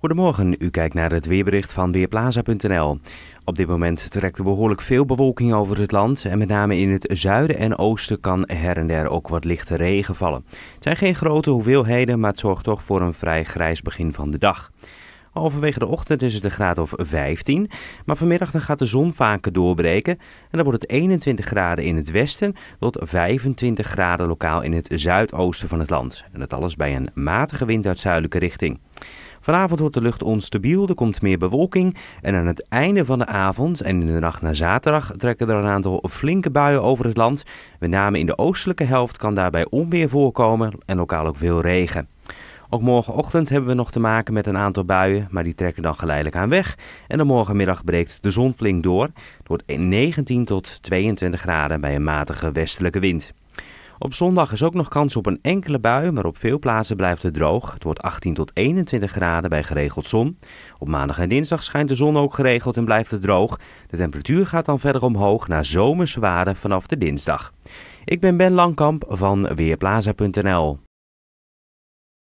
Goedemorgen, u kijkt naar het weerbericht van Weerplaza.nl. Op dit moment trekt er behoorlijk veel bewolking over het land en met name in het zuiden en oosten kan her en der ook wat lichte regen vallen. Het zijn geen grote hoeveelheden, maar het zorgt toch voor een vrij grijs begin van de dag. Overwege de ochtend is het een graad of 15, maar vanmiddag dan gaat de zon vaker doorbreken en dan wordt het 21 graden in het westen tot 25 graden lokaal in het zuidoosten van het land. En dat alles bij een matige wind uit zuidelijke richting. Vanavond wordt de lucht onstabiel, er komt meer bewolking. En aan het einde van de avond en in de nacht naar zaterdag trekken er een aantal flinke buien over het land. Met name in de oostelijke helft kan daarbij onweer voorkomen en lokaal ook veel regen. Ook morgenochtend hebben we nog te maken met een aantal buien, maar die trekken dan geleidelijk aan weg. En dan morgenmiddag breekt de zon flink door. Het wordt 19 tot 22 graden bij een matige westelijke wind. Op zondag is ook nog kans op een enkele bui, maar op veel plaatsen blijft het droog. Het wordt 18 tot 21 graden bij geregeld zon. Op maandag en dinsdag schijnt de zon ook geregeld en blijft het droog. De temperatuur gaat dan verder omhoog naar zomerse waarden vanaf de dinsdag. Ik ben Ben Langkamp van Weerplaza.nl.